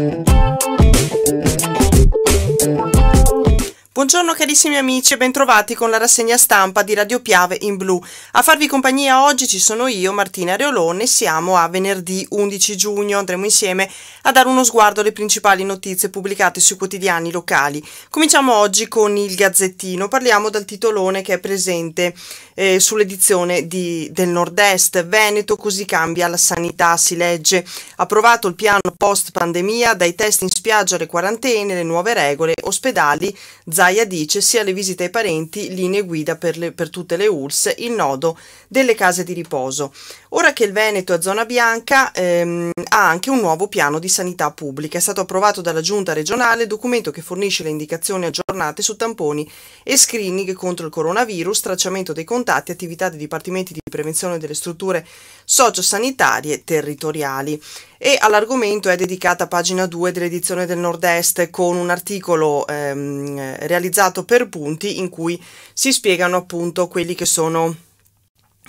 Thank you. Buongiorno carissimi amici e bentrovati con la rassegna stampa di Radio Piave in Blu. A farvi compagnia oggi ci sono io, Martina Reolone, siamo a venerdì 11 giugno, andremo insieme a dare uno sguardo alle principali notizie pubblicate sui quotidiani locali. Cominciamo oggi con il Gazzettino, parliamo dal titolone che è presente eh, sull'edizione di, del Nord-Est, Veneto così cambia la sanità, si legge, approvato il piano post pandemia, dai test in spiaggia alle quarantene, le nuove regole, ospedali, zaini Zaia dice sia le visite ai parenti, linee guida per, le, per tutte le ULS, il nodo delle case di riposo. Ora che il Veneto è zona bianca, ehm, ha anche un nuovo piano di sanità pubblica. È stato approvato dalla Giunta regionale, documento che fornisce le indicazioni aggiornate su tamponi e screening contro il coronavirus, tracciamento dei contatti, attività dei dipartimenti di prevenzione delle strutture sociosanitarie territoriali. E all'argomento è dedicata pagina 2 dell'edizione del Nord-Est con un articolo ehm, realizzato per punti in cui si spiegano appunto quelli che sono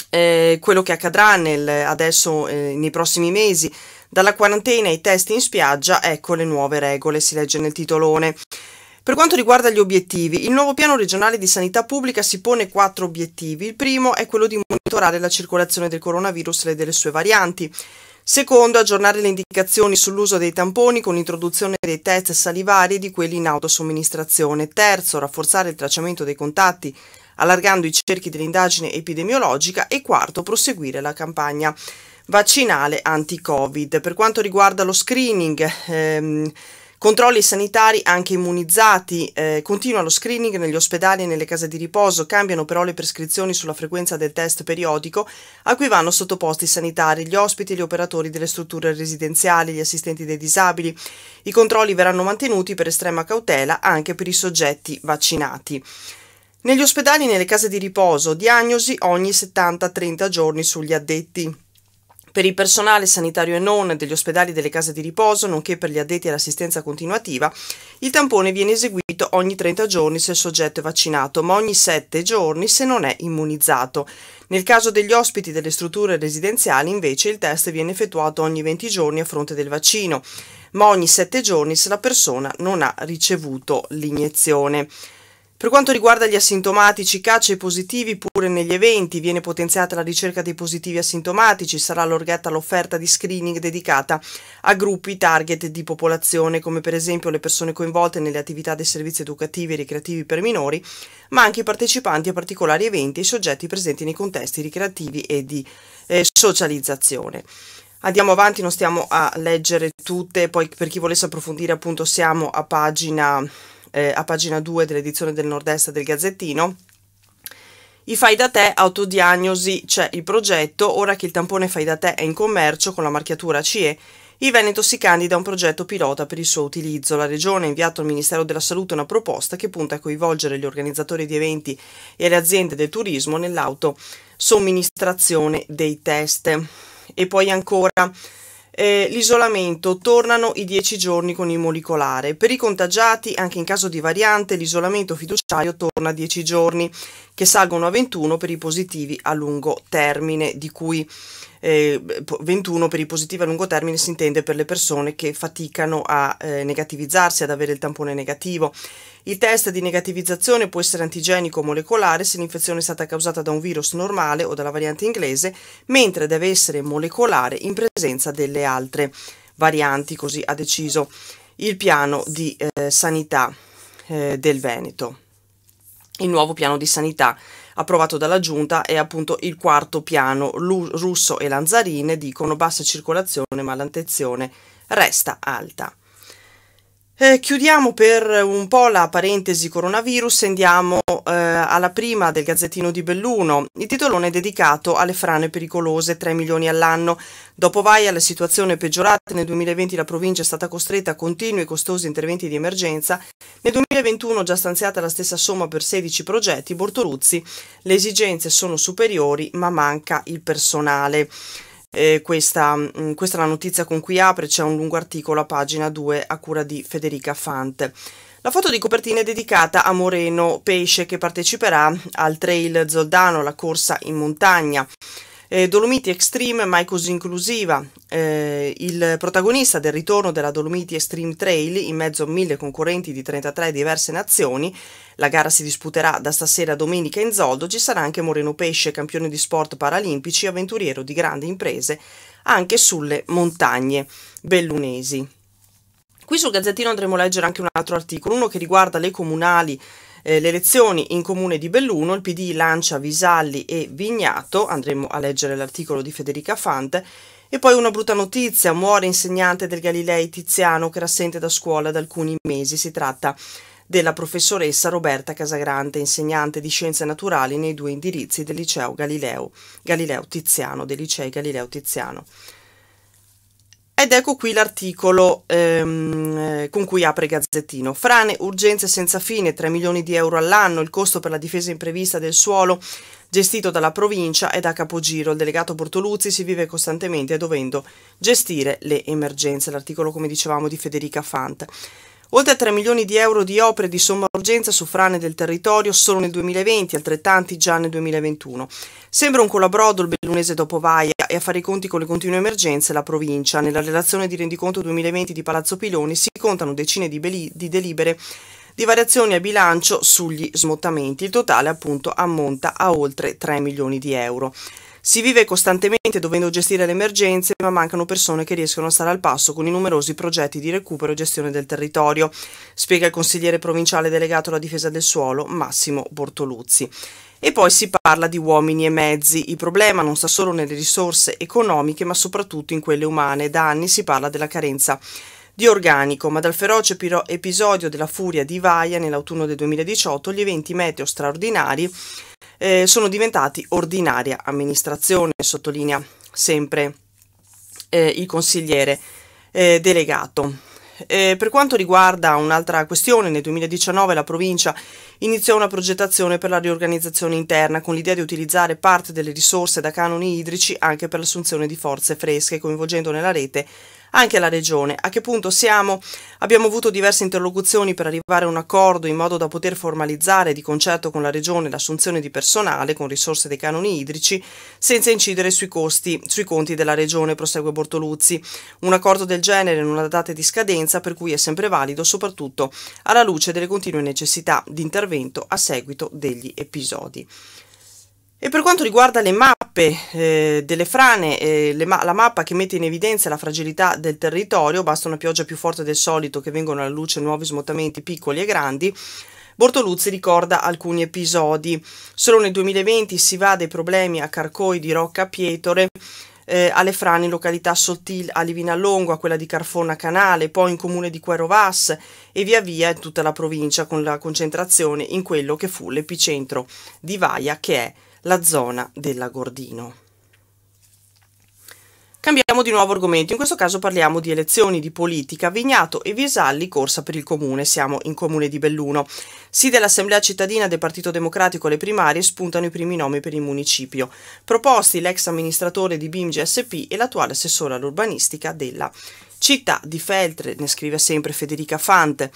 eh, quello che accadrà nel, adesso eh, nei prossimi mesi. Dalla quarantena ai test in spiaggia, ecco le nuove regole, si legge nel titolone. Per quanto riguarda gli obiettivi, il nuovo piano regionale di sanità pubblica si pone quattro obiettivi. Il primo è quello di monitorare la circolazione del coronavirus e delle sue varianti. Secondo, aggiornare le indicazioni sull'uso dei tamponi con l'introduzione dei test salivari e di quelli in autosomministrazione. Terzo, rafforzare il tracciamento dei contatti allargando i cerchi dell'indagine epidemiologica e quarto proseguire la campagna vaccinale anti-Covid. Per quanto riguarda lo screening, ehm, Controlli sanitari anche immunizzati, eh, continua lo screening negli ospedali e nelle case di riposo, cambiano però le prescrizioni sulla frequenza del test periodico a cui vanno sottoposti i sanitari, gli ospiti e gli operatori delle strutture residenziali, gli assistenti dei disabili. I controlli verranno mantenuti per estrema cautela anche per i soggetti vaccinati. Negli ospedali e nelle case di riposo, diagnosi ogni 70-30 giorni sugli addetti. Per il personale sanitario e non degli ospedali e delle case di riposo, nonché per gli addetti all'assistenza continuativa, il tampone viene eseguito ogni 30 giorni se il soggetto è vaccinato, ma ogni 7 giorni se non è immunizzato. Nel caso degli ospiti delle strutture residenziali, invece, il test viene effettuato ogni 20 giorni a fronte del vaccino, ma ogni 7 giorni se la persona non ha ricevuto l'iniezione. Per quanto riguarda gli asintomatici caccia i positivi pure negli eventi, viene potenziata la ricerca dei positivi asintomatici, sarà allargata l'offerta di screening dedicata a gruppi target di popolazione, come per esempio le persone coinvolte nelle attività dei servizi educativi e ricreativi per minori, ma anche i partecipanti a particolari eventi e i soggetti presenti nei contesti ricreativi e di eh, socializzazione. Andiamo avanti, non stiamo a leggere tutte, poi per chi volesse approfondire appunto siamo a pagina eh, a pagina 2 dell'edizione del Nord-Est del Gazzettino. I fai da te, autodiagnosi, c'è il progetto, ora che il tampone fai da te è in commercio con la marchiatura CE, il Veneto si candida a un progetto pilota per il suo utilizzo. La Regione ha inviato al Ministero della Salute una proposta che punta a coinvolgere gli organizzatori di eventi e le aziende del turismo nell'autosomministrazione dei test. E poi ancora eh, l'isolamento, tornano i 10 giorni con il molecolare. Per i contagiati, anche in caso di variante, l'isolamento fiduciario torna a 10 giorni che salgono a 21 per i positivi a lungo termine, di cui eh, 21 per i positivi a lungo termine si intende per le persone che faticano a eh, negativizzarsi, ad avere il tampone negativo. Il test di negativizzazione può essere antigenico o molecolare se l'infezione è stata causata da un virus normale o dalla variante inglese, mentre deve essere molecolare in presenza delle altre varianti, così ha deciso il piano di eh, sanità eh, del Veneto il nuovo piano di sanità approvato dalla giunta è appunto il quarto piano. Lu Russo e Lanzarine dicono bassa circolazione ma l'attenzione resta alta. Eh, chiudiamo per un po' la parentesi coronavirus e andiamo eh, alla prima del Gazzettino di Belluno. Il titolone è dedicato alle frane pericolose, 3 milioni all'anno. Dopo Vaia la situazione è peggiorata, nel 2020 la provincia è stata costretta a continui e costosi interventi di emergenza, nel 2021 già stanziata la stessa somma per 16 progetti, Bortoluzzi, le esigenze sono superiori ma manca il personale. Eh, questa, mh, mm, questa, è la notizia con cui apre, c'è un lungo articolo a pagina 2 a cura di Federica Fant. La foto di copertina è dedicata a Moreno Pesce che parteciperà al Trail Zoldano, la corsa in montagna. Eh, Dolomiti Extreme, mai così inclusiva. Eh, il protagonista del ritorno della Dolomiti Extreme Trail in mezzo a mille concorrenti di 33 diverse nazioni. La gara si disputerà da stasera a domenica in Zoldo. Ci sarà anche Moreno Pesce, campione di sport paralimpici, avventuriero di grandi imprese, anche sulle montagne bellunesi. Qui sul Gazzettino andremo a leggere anche un altro articolo, uno che riguarda le comunali eh, le elezioni in comune di Belluno, il PD lancia Visalli e Vignato, andremo a leggere l'articolo di Federica Fante, e poi una brutta notizia, muore insegnante del Galilei Tiziano che era assente da scuola da alcuni mesi, si tratta della professoressa Roberta Casagrande, insegnante di scienze naturali nei due indirizzi del liceo Galileo, Galileo Tiziano, dei licei Galileo Tiziano. Ed ecco qui l'articolo ehm, eh, con cui apre Gazzettino. Frane, urgenze senza fine, 3 milioni di euro all'anno, il costo per la difesa imprevista del suolo gestito dalla provincia e da Capogiro. Il delegato Bortoluzzi si vive costantemente dovendo gestire le emergenze. L'articolo, come dicevamo, di Federica Fant. Oltre a 3 milioni di euro di opere di somma urgenza su frane del territorio solo nel 2020, altrettanti già nel 2021. Sembra un colabrodo il bellunese dopo Vaia e a fare i conti con le continue emergenze la provincia. Nella relazione di rendiconto 2020 di Palazzo Piloni si contano decine di, di delibere di variazioni a bilancio sugli smottamenti. Il totale appunto ammonta a oltre 3 milioni di euro. Si vive costantemente dovendo gestire le emergenze, ma mancano persone che riescono a stare al passo con i numerosi progetti di recupero e gestione del territorio, spiega il consigliere provinciale delegato alla difesa del suolo Massimo Bortoluzzi. E poi si parla di uomini e mezzi. Il problema non sta solo nelle risorse economiche, ma soprattutto in quelle umane. Da anni si parla della carenza di organico, ma dal feroce episodio della furia di Vaia nell'autunno del 2018 gli eventi meteo straordinari eh, sono diventati ordinaria amministrazione, sottolinea sempre eh, il consigliere eh, delegato. Eh, per quanto riguarda un'altra questione, nel 2019 la provincia iniziò una progettazione per la riorganizzazione interna con l'idea di utilizzare parte delle risorse da canoni idrici anche per l'assunzione di forze fresche, coinvolgendo nella rete anche la Regione. A che punto siamo? Abbiamo avuto diverse interlocuzioni per arrivare a un accordo in modo da poter formalizzare di concerto con la Regione l'assunzione di personale con risorse dei canoni idrici senza incidere sui costi, sui conti della Regione, prosegue Bortoluzzi. Un accordo del genere non ha date di scadenza per cui è sempre valido soprattutto alla luce delle continue necessità di intervento a seguito degli episodi. E per quanto riguarda le mappe mappe eh, delle frane, eh, ma la mappa che mette in evidenza la fragilità del territorio, basta una pioggia più forte del solito che vengono alla luce nuovi smottamenti piccoli e grandi, Bortoluzzi ricorda alcuni episodi. Solo nel 2020 si va dai problemi a Carcoi di Rocca Pietore eh, alle frane in località Sottil, a Livinallongo, a quella di Carfona Canale, poi in comune di Querovas e via via in tutta la provincia con la concentrazione in quello che fu l'epicentro di Vaia che è la zona della Gordino. Cambiamo di nuovo argomento, in questo caso parliamo di elezioni, di politica, Vignato e Viesalli, corsa per il comune, siamo in comune di Belluno. Sì dell'Assemblea cittadina del Partito Democratico alle primarie spuntano i primi nomi per il municipio. Proposti l'ex amministratore di BIMG SP e l'attuale assessore all'urbanistica della città di Feltre, ne scrive sempre Federica Fante.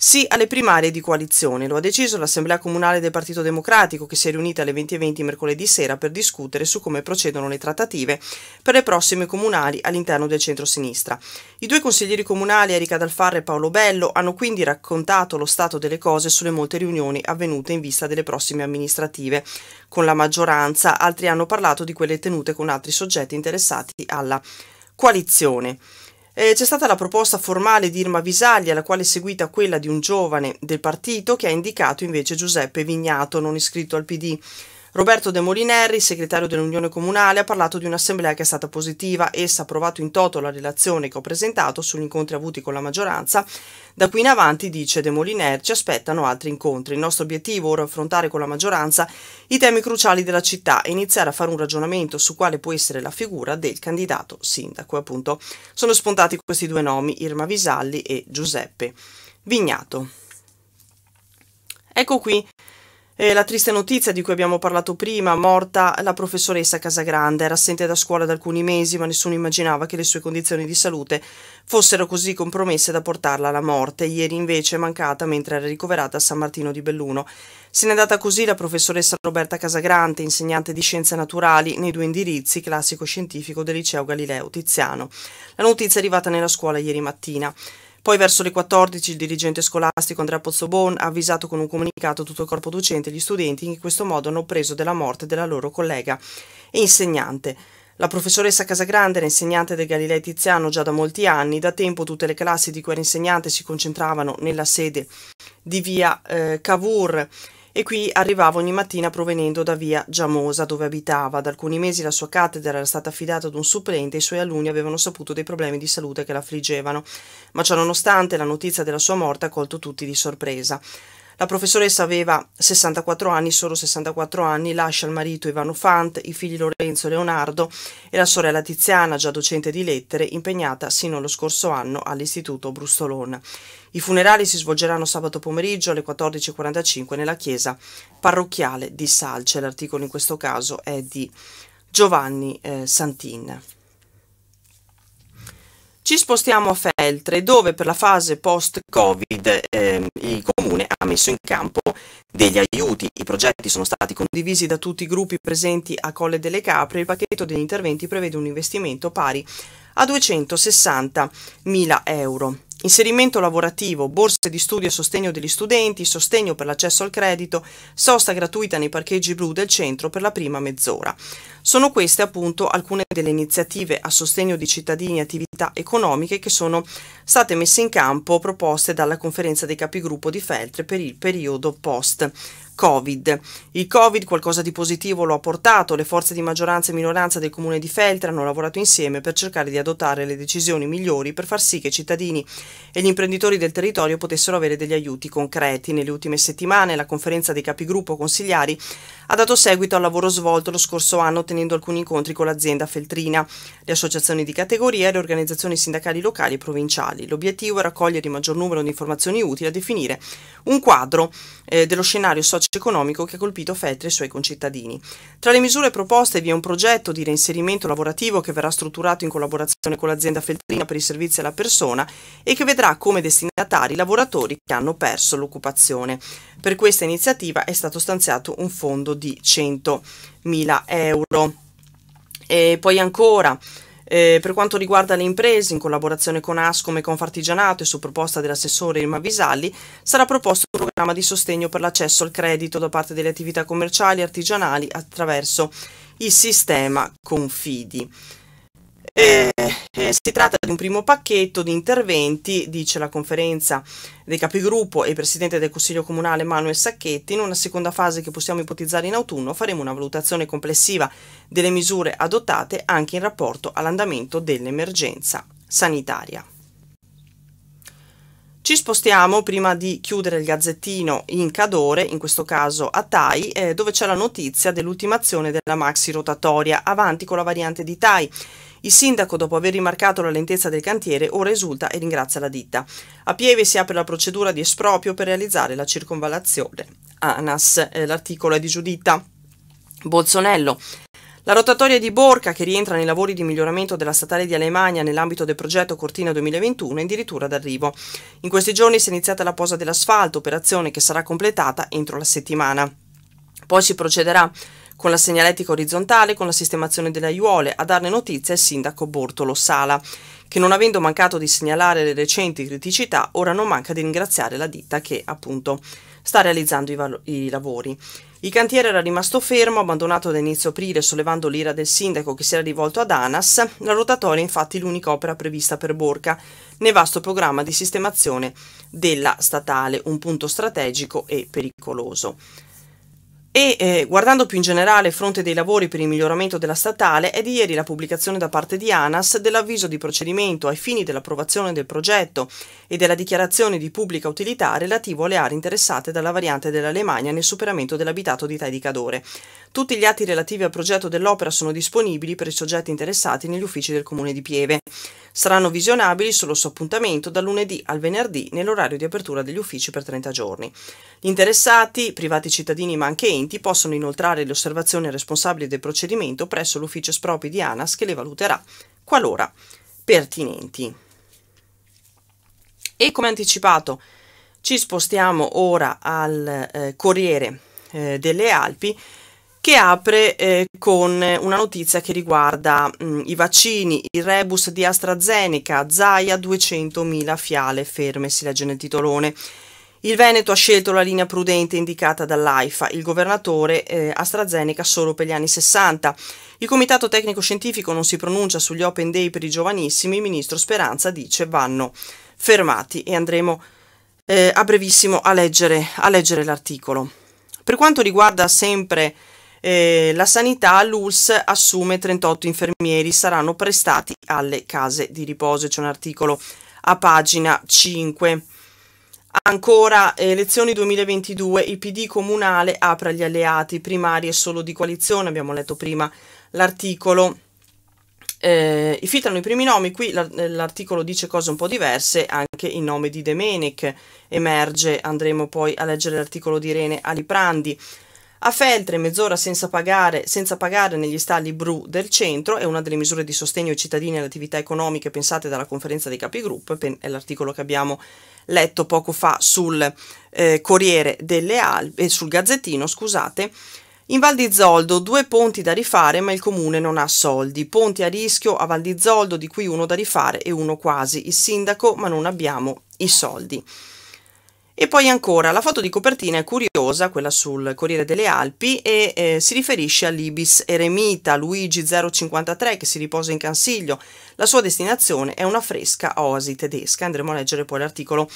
Sì alle primarie di coalizione, lo ha deciso l'Assemblea Comunale del Partito Democratico che si è riunita alle 20.20 mercoledì sera per discutere su come procedono le trattative per le prossime comunali all'interno del centro-sinistra. I due consiglieri comunali Erika Dalfarre e Paolo Bello hanno quindi raccontato lo stato delle cose sulle molte riunioni avvenute in vista delle prossime amministrative. Con la maggioranza altri hanno parlato di quelle tenute con altri soggetti interessati alla coalizione. Eh, c'è stata la proposta formale di Irma Visaglia, alla quale è seguita quella di un giovane del partito che ha indicato invece Giuseppe Vignato, non iscritto al PD. Roberto De Molineri, segretario dell'Unione Comunale, ha parlato di un'assemblea che è stata positiva. Essa ha approvato in toto la relazione che ho presentato sugli incontri avuti con la maggioranza. Da qui in avanti, dice De Molineri, ci aspettano altri incontri. Il nostro obiettivo ora è affrontare con la maggioranza i temi cruciali della città e iniziare a fare un ragionamento su quale può essere la figura del candidato sindaco. Appunto, sono spuntati questi due nomi, Irma Visalli e Giuseppe Vignato. Ecco qui e la triste notizia di cui abbiamo parlato prima, morta la professoressa Casagrande, era assente da scuola da alcuni mesi, ma nessuno immaginava che le sue condizioni di salute fossero così compromesse da portarla alla morte. Ieri invece è mancata mentre era ricoverata a San Martino di Belluno. Se n'è andata così la professoressa Roberta Casagrande, insegnante di scienze naturali nei due indirizzi, classico scientifico del liceo Galileo Tiziano. La notizia è arrivata nella scuola ieri mattina. Poi verso le 14 il dirigente scolastico Andrea Pozzobon ha avvisato con un comunicato tutto il corpo docente e gli studenti che in questo modo hanno preso della morte della loro collega e insegnante. La professoressa Casagrande era insegnante del Galilei Tiziano già da molti anni, da tempo tutte le classi di cui era insegnante si concentravano nella sede di via eh, Cavour e qui arrivava ogni mattina provenendo da via Giamosa dove abitava. Da alcuni mesi la sua cattedra era stata affidata ad un supplente e i suoi alunni avevano saputo dei problemi di salute che la affliggevano. ma ciononostante la notizia della sua morte ha colto tutti di sorpresa. La professoressa aveva 64 anni, solo 64 anni, lascia il marito Ivano Fant, i figli Lorenzo e Leonardo e la sorella Tiziana, già docente di lettere, impegnata sino allo scorso anno all'Istituto Brustolone. I funerali si svolgeranno sabato pomeriggio alle 14.45 nella chiesa parrocchiale di Salce. L'articolo in questo caso è di Giovanni eh, Santin. Ci spostiamo a Feltre, dove per la fase post-Covid eh, il comune ha messo in campo degli aiuti. I progetti sono stati condivisi da tutti i gruppi presenti a Colle delle Capre. Il pacchetto degli interventi prevede un investimento pari a 260.000 euro. Inserimento lavorativo, borse di studio a sostegno degli studenti, sostegno per l'accesso al credito, sosta gratuita nei parcheggi blu del centro per la prima mezz'ora. Sono queste appunto alcune delle iniziative a sostegno di cittadini e attività economiche che sono state messe in campo proposte dalla conferenza dei capigruppo di Feltre per il periodo post Covid. Il Covid qualcosa di positivo lo ha portato, le forze di maggioranza e minoranza del comune di Feltre hanno lavorato insieme per cercare di adottare le decisioni migliori per far sì che i cittadini e gli imprenditori del territorio potessero avere degli aiuti concreti. Nelle ultime settimane la conferenza dei capigruppo consigliari ha dato seguito al lavoro svolto lo scorso anno tenendo alcuni incontri con l'azienda feltrina, le associazioni di categoria e le organizzazioni sindacali locali e provinciali. L'obiettivo è raccogliere il maggior numero di informazioni utili a definire un quadro eh, dello scenario sociale economico che ha colpito Feltri e i suoi concittadini. Tra le misure proposte vi è un progetto di reinserimento lavorativo che verrà strutturato in collaborazione con l'azienda Feltrina per i servizi alla persona e che vedrà come destinatari i lavoratori che hanno perso l'occupazione. Per questa iniziativa è stato stanziato un fondo di 100.000 euro. E poi ancora eh, per quanto riguarda le imprese, in collaborazione con Ascom e Confartigianato e su proposta dell'assessore Irma Visalli, sarà proposto un programma di sostegno per l'accesso al credito da parte delle attività commerciali e artigianali attraverso il sistema Confidi. Eh, eh, si tratta di un primo pacchetto di interventi, dice la conferenza dei capigruppo e il presidente del Consiglio Comunale Manuel Sacchetti. In una seconda fase che possiamo ipotizzare in autunno faremo una valutazione complessiva delle misure adottate anche in rapporto all'andamento dell'emergenza sanitaria. Ci spostiamo prima di chiudere il gazzettino in Cadore, in questo caso a Tai, eh, dove c'è la notizia dell'ultimazione della maxi rotatoria, avanti con la variante di Tai. Il sindaco, dopo aver rimarcato la lentezza del cantiere, ora esulta e ringrazia la ditta. A Pieve si apre la procedura di esproprio per realizzare la circonvallazione. ANAS, eh, l'articolo è di Giuditta. Bolzonello. La rotatoria di Borca, che rientra nei lavori di miglioramento della statale di Alemania nell'ambito del progetto Cortina 2021, è addirittura d'arrivo. In questi giorni si è iniziata la posa dell'asfalto, operazione che sarà completata entro la settimana. Poi si procederà con la segnaletica orizzontale, con la sistemazione delle aiuole, a darne notizia il sindaco Bortolo Sala, che non avendo mancato di segnalare le recenti criticità, ora non manca di ringraziare la ditta che appunto sta realizzando i, valo- i lavori. Il cantiere era rimasto fermo, abbandonato da inizio aprile, sollevando l'ira del sindaco che si era rivolto ad ANAS. La rotatoria è infatti l'unica opera prevista per Borca nel vasto programma di sistemazione della statale, un punto strategico e pericoloso. E eh, guardando più in generale fronte dei lavori per il miglioramento della statale, è di ieri la pubblicazione da parte di ANAS dell'avviso di procedimento ai fini dell'approvazione del progetto e della dichiarazione di pubblica utilità relativo alle aree interessate dalla variante dell'Alemagna nel superamento dell'abitato di Tai di Cadore. Tutti gli atti relativi al progetto dell'opera sono disponibili per i soggetti interessati negli uffici del comune di Pieve. Saranno visionabili solo su appuntamento dal lunedì al venerdì nell'orario di apertura degli uffici per 30 giorni. Gli interessati, privati cittadini ma anche enti, possono inoltrare le osservazioni ai responsabili del procedimento presso l'ufficio espropri di ANAS che le valuterà, qualora pertinenti. E come anticipato, ci spostiamo ora al eh, Corriere eh, delle Alpi che apre eh, con una notizia che riguarda mh, mm, i vaccini, il rebus di AstraZeneca, Zaia 200.000 fiale ferme, si legge nel titolone. Il Veneto ha scelto la linea prudente indicata dall'AIFA, il governatore eh, AstraZeneca solo per gli anni 60. Il Comitato Tecnico Scientifico non si pronuncia sugli Open Day per i giovanissimi, il ministro Speranza dice vanno fermati e andremo eh, a brevissimo a leggere, a leggere l'articolo. Per quanto riguarda sempre eh, la sanità, l'ULS assume 38 infermieri, saranno prestati alle case di riposo. C'è un articolo a pagina 5. Ancora elezioni 2022, il PD comunale apre gli alleati primari e solo di coalizione, abbiamo letto prima l'articolo. Eh, fittano i primi nomi, qui eh, l'articolo dice cose un po' diverse, anche il nome di Domenic emerge, andremo poi a leggere l'articolo di Irene Aliprandi. A Feltre mezz'ora senza pagare, senza pagare negli stalli Bru del centro è una delle misure di sostegno ai cittadini e alle attività economiche pensate dalla conferenza dei capigruppo, è l'articolo che abbiamo letto poco fa sul eh, Corriere delle Alpi, eh, sul Gazzettino, scusate. In Val di Zoldo due ponti da rifare ma il comune non ha soldi. Ponti a rischio a Val di Zoldo di cui uno da rifare e uno quasi. Il sindaco ma non abbiamo i soldi. E poi ancora, la foto di copertina è curiosa, quella sul Corriere delle Alpi, e eh, si riferisce all'Ibis Eremita Luigi 053 che si riposa in Cansiglio. La sua destinazione è una fresca oasi tedesca. Andremo a leggere poi l'articolo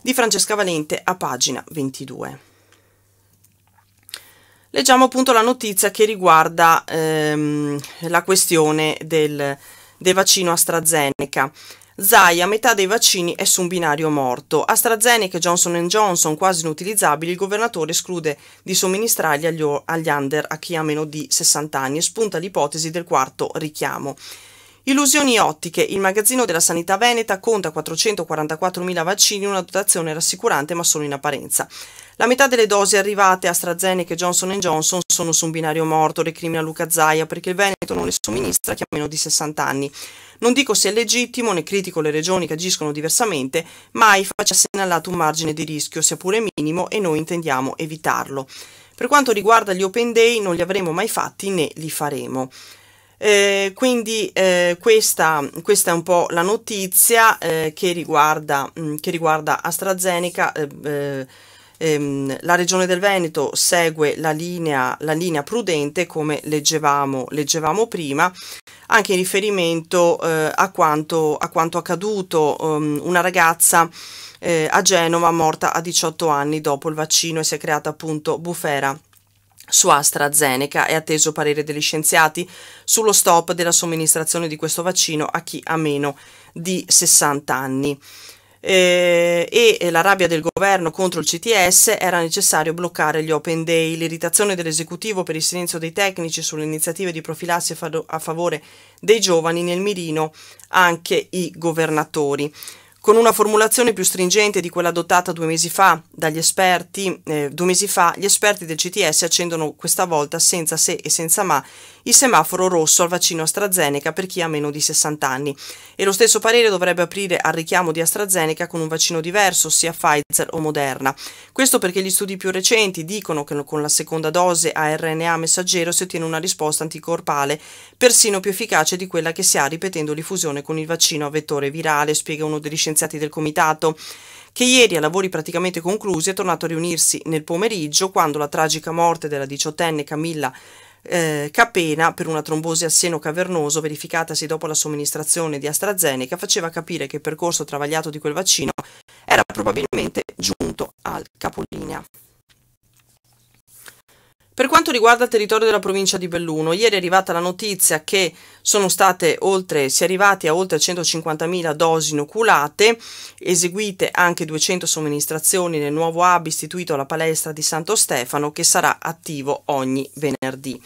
di Francesca Valente a pagina 22. Leggiamo appunto la notizia che riguarda ehm, la questione del, del vaccino AstraZeneca. Zaia, metà dei vaccini è su un binario morto. AstraZeneca e Johnson Johnson quasi inutilizzabili, il governatore esclude di somministrarli agli, agli under a chi ha meno di 60 anni e spunta l'ipotesi del quarto richiamo. Illusioni ottiche. Il magazzino della Sanità Veneta conta 444.000 vaccini, una dotazione rassicurante ma solo in apparenza. La metà delle dosi arrivate a AstraZeneca e Johnson Johnson sono su un binario morto, recrimina Luca Zaia, perché il Veneto non le somministra chi ha meno di 60 anni. Non dico se è legittimo, né critico le regioni che agiscono diversamente, ma AIFA ci ha segnalato un margine di rischio, sia pure minimo, e noi intendiamo evitarlo. Per quanto riguarda gli open day, non li avremo mai fatti né li faremo. Eh, quindi eh, questa, questa, è un po' la notizia eh, che, riguarda, mh, mm, che, riguarda, AstraZeneca. Eh, eh, ehm, la Regione del Veneto segue la linea, la linea prudente come leggevamo, leggevamo prima anche in riferimento eh, a, quanto, a, quanto, accaduto um, una ragazza eh, a Genova morta a 18 anni dopo il vaccino e si è creata appunto bufera su AstraZeneca è atteso parere degli scienziati sullo stop della somministrazione di questo vaccino a chi ha meno di 60 anni eh, e eh, la rabbia del governo contro il CTS era necessario bloccare gli open day. L'irritazione dell'esecutivo per il silenzio dei tecnici sulle iniziative di profilassi a favore dei giovani nel mirino anche i governatori. Con una formulazione più stringente di quella adottata due mesi fa dagli esperti, eh, due mesi fa, gli esperti del CTS accendono questa volta senza se e senza ma il semaforo rosso al vaccino AstraZeneca per chi ha meno di 60 anni e lo stesso parere dovrebbe aprire al richiamo di AstraZeneca con un vaccino diverso, sia Pfizer o Moderna. Questo perché gli studi più recenti dicono che con la seconda dose a RNA messaggero si ottiene una risposta anticorpale persino più efficace di quella che si ha ripetendo l'infusione con il vaccino a vettore virale, spiega uno degli scienziati del comitato che ieri a lavori praticamente conclusi è tornato a riunirsi nel pomeriggio quando la tragica morte della diciottenne Camilla eh, Capena per una trombosi al seno cavernoso verificatasi dopo la somministrazione di AstraZeneca faceva capire che il percorso travagliato di quel vaccino era probabilmente giunto al capolinea. Per quanto riguarda il territorio della provincia di Belluno, ieri è arrivata la notizia che sono state oltre, si è arrivati a oltre 150.000 dosi inoculate, eseguite anche 200 somministrazioni nel nuovo hub istituito alla palestra di Santo Stefano che sarà attivo ogni venerdì.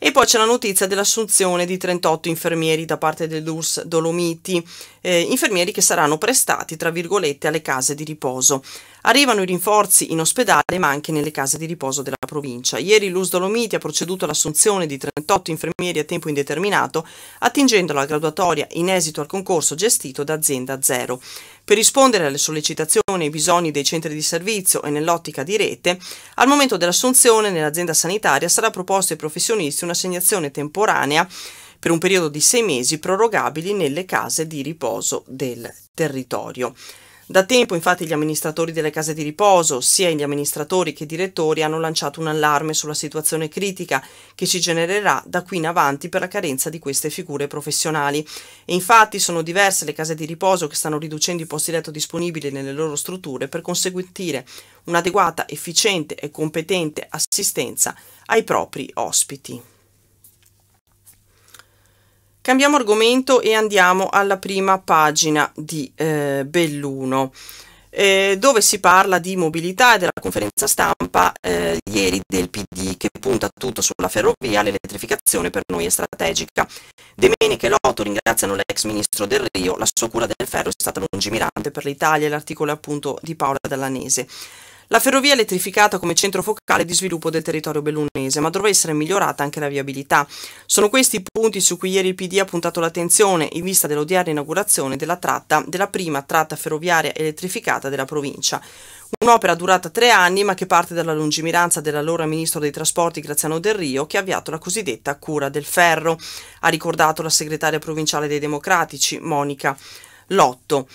E poi c'è la notizia dell'assunzione di 38 infermieri da parte dell'URSS Dolomiti, eh, infermieri che saranno prestati, tra virgolette, alle case di riposo. Arrivano i rinforzi in ospedale ma anche nelle case di riposo della provincia. Ieri l'US Dolomiti ha proceduto all'assunzione di 38 infermieri a tempo indeterminato, attingendo la graduatoria in esito al concorso gestito da Azienda Zero. Per rispondere alle sollecitazioni e ai bisogni dei centri di servizio e nell'ottica di rete, al momento dell'assunzione nell'azienda sanitaria sarà proposta ai professionisti un'assegnazione temporanea per un periodo di sei mesi prorogabili nelle case di riposo del territorio. Da tempo infatti gli amministratori delle case di riposo, sia gli amministratori che i direttori, hanno lanciato un allarme sulla situazione critica che si genererà da qui in avanti per la carenza di queste figure professionali. E infatti sono diverse le case di riposo che stanno riducendo i posti letto disponibili nelle loro strutture per consentire un'adeguata, efficiente e competente assistenza ai propri ospiti. Cambiamo argomento e andiamo alla prima pagina di eh, Belluno. Eh, dove si parla di mobilità e della conferenza stampa eh, ieri del PD che punta tutto sulla ferrovia, l'elettrificazione per noi è strategica. De Menica e Lotto ringraziano l'ex ministro Del Rio, la sua cura del ferro è stata lungimirante per l'Italia, l'articolo appunto di Paola Dallanese. La ferrovia è elettrificata come centro focale di sviluppo del territorio bellunese, ma dovrà essere migliorata anche la viabilità. Sono questi i punti su cui ieri il PD ha puntato l'attenzione in vista dell'odiare inaugurazione della, tratta, della prima tratta ferroviaria elettrificata della provincia. Un'opera durata tre anni ma che parte dalla lungimiranza dell'allora ministro dei trasporti Graziano Del Rio che ha avviato la cosiddetta cura del ferro, ha ricordato la segretaria provinciale dei democratici Monica Lotto.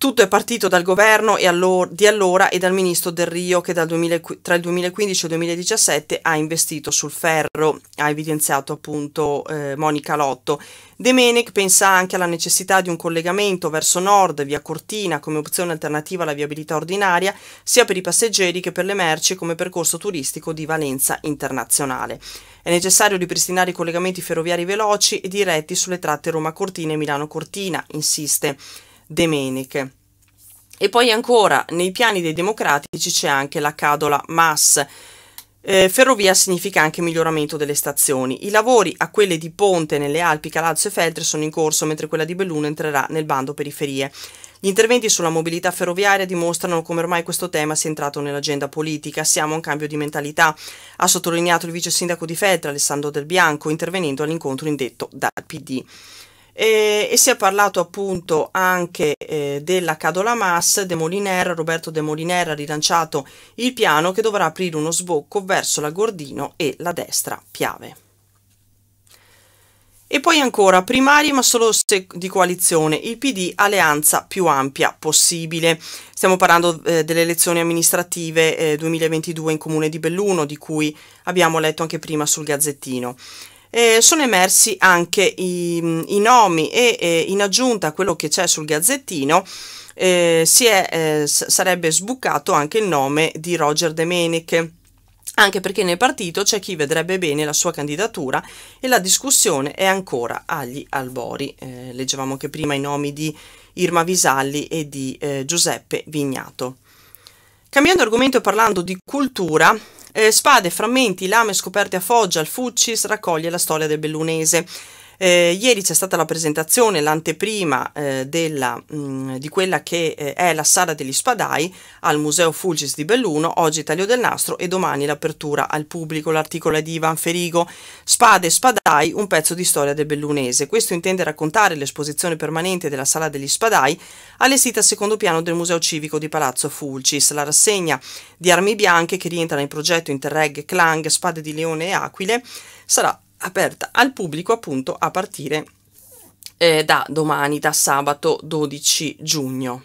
Tutto è partito dal governo allora, di allora e dal ministro Del Rio che 2000, tra il 2015 e il 2017 ha investito sul ferro, ha evidenziato appunto eh, Monica Lotto. De Menec pensa anche alla necessità di un collegamento verso nord via Cortina come opzione alternativa alla viabilità ordinaria, sia per i passeggeri che per le merci come percorso turistico di valenza internazionale. È necessario ripristinare i collegamenti ferroviari veloci e diretti sulle tratte Roma-Cortina e Milano-Cortina, insiste. Domeniche. E poi ancora nei piani dei democratici c'è anche la Cadola Mass. Eh, ferrovia significa anche miglioramento delle stazioni. I lavori a quelle di Ponte nelle Alpi, Calazzo e Feltre sono in corso, mentre quella di Belluno entrerà nel bando periferie. Gli interventi sulla mobilità ferroviaria dimostrano come ormai questo tema sia entrato nell'agenda politica. Siamo a un cambio di mentalità, ha sottolineato il vice sindaco di Feltre Alessandro Del Bianco, intervenendo all'incontro indetto dal PD. E, e, si è parlato appunto anche eh, della Cadolamas, De Moliner, Roberto De Moliner ha rilanciato il piano che dovrà aprire uno sbocco verso la Gordino e la destra Piave. E poi ancora, primarie ma solo se di coalizione, il PD alleanza più ampia possibile. Stiamo parlando eh, delle elezioni amministrative eh, 2022 in comune di Belluno, di cui abbiamo letto anche prima sul Gazzettino eh, sono emersi anche i, i nomi e, e in aggiunta a quello che c'è sul gazzettino eh, si è, eh, sarebbe sbucato anche il nome di Roger De anche perché nel partito c'è chi vedrebbe bene la sua candidatura e la discussione è ancora agli albori. Eh, leggevamo anche prima i nomi di Irma Visalli e di eh, Giuseppe Vignato. Cambiando argomento e parlando di cultura, eh, spade, frammenti, lame scoperte a Foggia, al Fuccis, raccoglie la storia del Bellunese. Eh, ieri c'è stata la presentazione, l'anteprima eh, della, mh, mm, di quella che eh, è la Sala degli Spadai al Museo Fulgis di Belluno, oggi taglio del nastro e domani l'apertura al pubblico, l'articolo è di Ivan Ferigo, Spade e Spadai, un pezzo di storia del bellunese. Questo intende raccontare l'esposizione permanente della Sala degli Spadai allestita al secondo piano del Museo Civico di Palazzo Fulcis, la rassegna di armi bianche che rientra nel progetto Interreg Clang Spade di Leone e Aquile sarà aperta al pubblico appunto a partire eh, da domani, da sabato 12 giugno.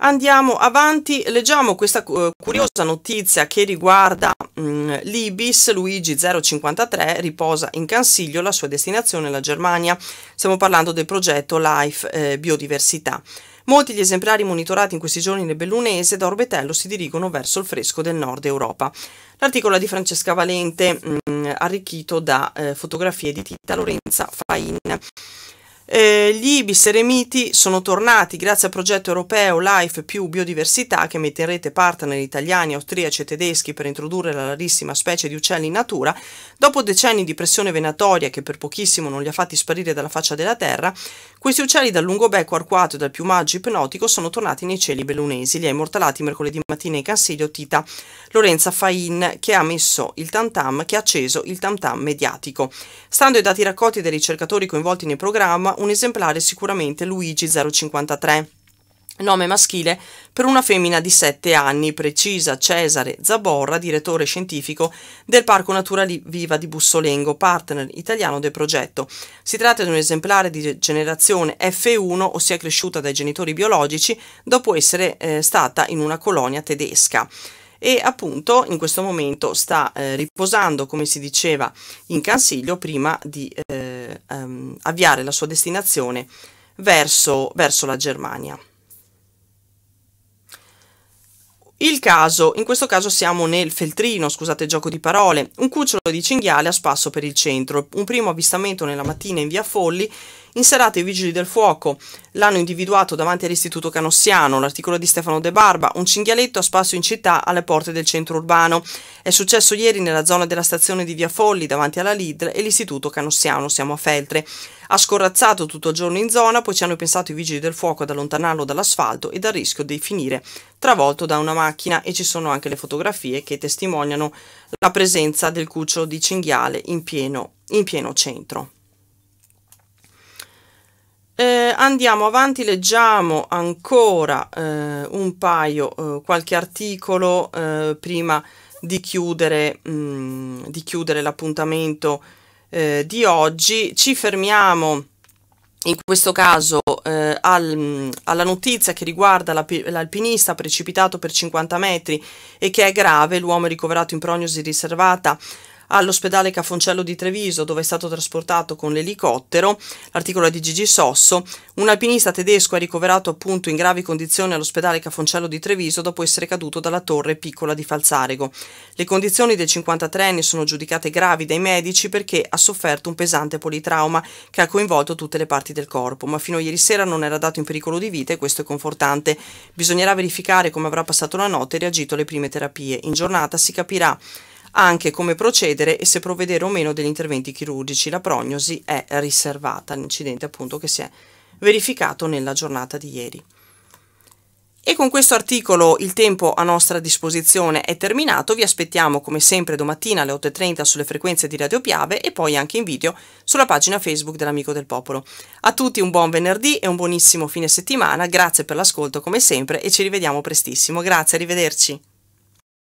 Andiamo avanti, leggiamo questa eh, curiosa notizia che riguarda um, l'Ibis Luigi 053, riposa in Cansiglio, la sua destinazione la Germania. Stiamo parlando del progetto Life eh, Biodiversità. Molti gli esemplari monitorati in questi giorni nel Bellunese da Orbetello si dirigono verso il fresco del nord Europa. L'articolo è di Francesca Valente, mh, mm, arricchito da eh, fotografie di Titta Lorenza Fain. Eh, gli ibis eremiti sono tornati grazie al progetto europeo Life più Biodiversità che mette in rete partner italiani, austriaci e tedeschi per introdurre la rarissima specie di uccelli in natura, dopo decenni di pressione venatoria che per pochissimo non li ha fatti sparire dalla faccia della terra, questi uccelli dal lungo becco arcuato e dal piumaggio ipnotico sono tornati nei cieli bellunesi, li ha immortalati mercoledì mattina in Cansiglio Tita Lorenza Fain che ha messo il tam-tam, che ha acceso il tantam mediatico. Stando ai dati raccolti dai ricercatori coinvolti nel programma, un esemplare sicuramente Luigi 053 nome maschile per una femmina di 7 anni, precisa Cesare Zaborra, direttore scientifico del Parco Natura Viva di Bussolengo, partner italiano del progetto. Si tratta di un esemplare di generazione F1, ossia cresciuta dai genitori biologici dopo essere eh, stata in una colonia tedesca e appunto in questo momento sta eh, riposando, come si diceva, in Cansiglio prima di eh, ehm, avviare la sua destinazione verso, verso la Germania. Il caso, in questo caso siamo nel feltrino, scusate gioco di parole, un cucciolo di cinghiale a spasso per il centro, un primo avvistamento nella mattina in via Folli in serata i vigili del fuoco l'hanno individuato davanti all'istituto canossiano, l'articolo di Stefano De Barba, un cinghialetto a spasso in città alle porte del centro urbano. È successo ieri nella zona della stazione di Via Folli davanti alla Lidl e l'istituto canossiano, siamo a Feltre. Ha scorrazzato tutto il giorno in zona, poi ci hanno pensato i vigili del fuoco ad allontanarlo dall'asfalto e dal rischio di finire travolto da una macchina e ci sono anche le fotografie che testimoniano la presenza del cucciolo di cinghiale in pieno, in pieno centro. Eh, andiamo avanti, leggiamo ancora eh, un paio, eh, qualche articolo eh, prima di chiudere, mh, mm, di chiudere l'appuntamento eh, di oggi. Ci fermiamo in questo caso eh, al, mm, alla notizia che riguarda l'alpinista precipitato per 50 metri e che è grave, l'uomo è ricoverato in prognosi riservata all'ospedale Cafoncello di Treviso, dove è stato trasportato con l'elicottero. L'articolo è di Gigi Sosso, un alpinista tedesco è ricoverato appunto in gravi condizioni all'ospedale Cafoncello di Treviso dopo essere caduto dalla torre piccola di Falzarego. Le condizioni del 53enne sono giudicate gravi dai medici perché ha sofferto un pesante politrauma che ha coinvolto tutte le parti del corpo, ma fino a ieri sera non era dato in pericolo di vita e questo è confortante. Bisognerà verificare come avrà passato la notte e reagito alle prime terapie. In giornata si capirà anche come procedere e se provvedere o meno degli interventi chirurgici. La prognosi è riservata all'incidente appunto che si è verificato nella giornata di ieri. E con questo articolo il tempo a nostra disposizione è terminato, vi aspettiamo come sempre domattina alle 8.30 sulle frequenze di Radio Piave e poi anche in video sulla pagina Facebook dell'Amico del Popolo. A tutti un buon venerdì e un buonissimo fine settimana, grazie per l'ascolto come sempre e ci rivediamo prestissimo. Grazie, arrivederci.